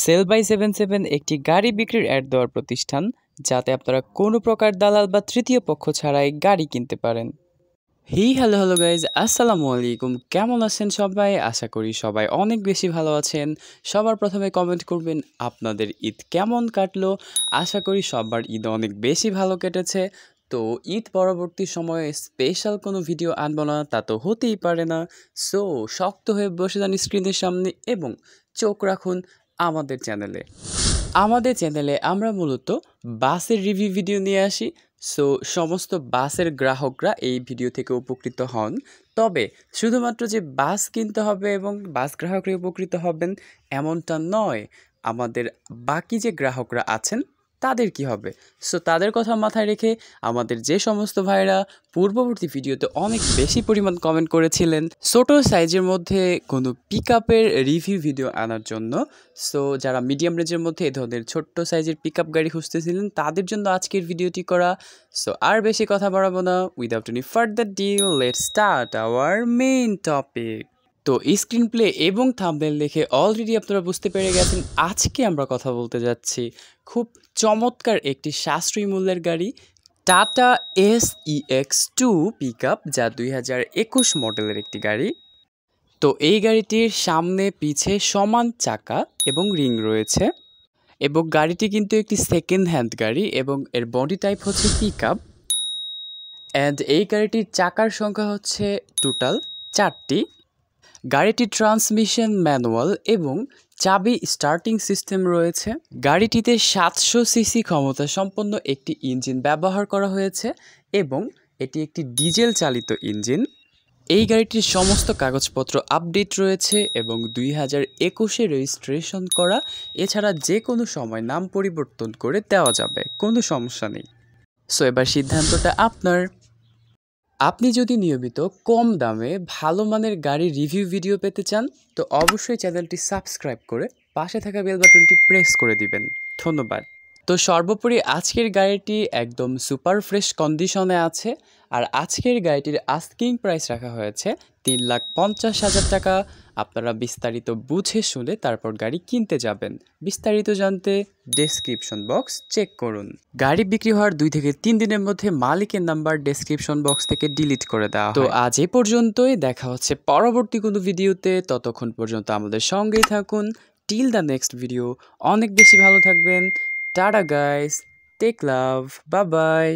sell by seven seven একটি গাড়ি বিক্রির অ্যাড দেওয়ার প্রতিষ্ঠান যাতে আপনারা কোনো প্রকার দালাল বা তৃতীয় পক্ষ ছাড়াই গাড়ি কিনতে পারেন হি হ্যালো হ্যালো গাইজ আসসালামু আলাইকুম কেমন আছেন সবাই আশা করি সবাই অনেক বেশি ভালো আছেন সবার প্রথমে কমেন্ট করবেন আপনাদের ঈদ কেমন কাটলো আশা করি সবার ঈদ অনেক বেশি ভালো কেটেছে তো ঈদ পরবর্তী সময়ে স্পেশাল কোনো ভিডিও আনবো না তা তো হতেই পারে না সো শক্ত হয়ে বসে যান স্ক্রিনের সামনে এবং চোখ রাখুন আমাদের চ্যানেলে আমাদের চ্যানেলে আমরা মূলত বাসের রিভিউ ভিডিও নিয়ে আসি সো সমস্ত বাসের গ্রাহকরা এই ভিডিও থেকে উপকৃত হন তবে শুধুমাত্র যে বাস কিনতে হবে এবং বাস গ্রাহকরা উপকৃত হবেন এমনটা নয় আমাদের বাকি যে গ্রাহকরা আছেন তাদের কি হবে সো তাদের কথা মাথায় রেখে আমাদের যে সমস্ত ভাইরা পূর্ববর্তী ভিডিওতে অনেক বেশি পরিমাণ কমেন্ট করেছিলেন ছোট সাইজের মধ্যে কোনো পিক আপের রিভিউ ভিডিও আনার জন্য সো যারা মিডিয়াম রেঞ্জের মধ্যে এই ধরনের ছোট্ট সাইজের পিক আপ গাড়ি খুঁজতেছিলেন তাদের জন্য আজকের ভিডিওটি করা সো আর বেশি কথা বাড়াবো না without any further delay let start our main topic তো স্ক্রিন প্লে এবং থামনেল দেখে অলরেডি আপনারা বুঝতে পেরে গেছেন আজকে আমরা কথা বলতে যাচ্ছি খুব চমৎকার একটি সাশ্রয়ী মূল্যের গাড়ি Tata Ace X two pick যা দুই হাজার একুশ মডেলের একটি গাড়ি তো এই গাড়িটির সামনে পিছে সমান চাকা এবং রিং রয়েছে এবং গাড়িটি কিন্তু একটি সেকেন্ড হ্যান্ড গাড়ি এবং এর বডি টাইপ হচ্ছে পিক আপ অ্যান্ড এই গাড়িটির চাকার সংখ্যা হচ্ছে টোটাল চারটি গাড়িটি ট্রান্সমিশন ম্যানুয়াল এবং চাবি স্টার্টিং সিস্টেম রয়েছে গাড়িটিতে সাতশো সিসি ক্ষমতা সম্পন্ন একটি ইঞ্জিন ব্যবহার করা হয়েছে এবং এটি একটি ডিজেল চালিত ইঞ্জিন এই গাড়িটির সমস্ত কাগজপত্র আপডেট রয়েছে এবং দুই হাজার একুশে রেজিস্ট্রেশন করা এছাড়া যে কোনো সময় নাম পরিবর্তন করে দেওয়া যাবে কোনো সমস্যা নেই সো এবার সিদ্ধান্তটা আপনার আপনি যদি নিয়মিত কম দামে ভালো মানের গাড়ির রিভিউ ভিডিও পেতে চান তো অবশ্যই চ্যানেলটি সাবস্ক্রাইব করে পাশে থাকা বেল বাটনটি প্রেস করে দিবেন ধন্যবাদ তো সর্বোপরি আজকের গাড়িটি একদম সুপার ফ্রেশ কন্ডিশনে আছে আর আজকের গাড়িটির আস্কিং প্রাইস রাখা হয়েছে তিন লাখ পঞ্চাশ হাজার টাকা আপনারা বিস্তারিত বুঝে শুনে তারপর গাড়ি কিনতে যাবেন বিস্তারিত জানতে ডেসক্রিপশন বক্স চেক করুন গাড়ি বিক্রি হওয়ার দুই থেকে তিন দিনের মধ্যে মালিকের নাম্বার ডেসক্রিপশন বক্স থেকে ডিলিট করে দেওয়া তো আজ এ পর্যন্তই দেখা হচ্ছে পরবর্তী কোনো ভিডিওতে ততক্ষণ পর্যন্ত আমাদের সঙ্গেই থাকুন টিল দ্য নেক্সট ভিডিও অনেক বেশি ভালো থাকবেন টাটা গাইস টেক লাভ বা বাই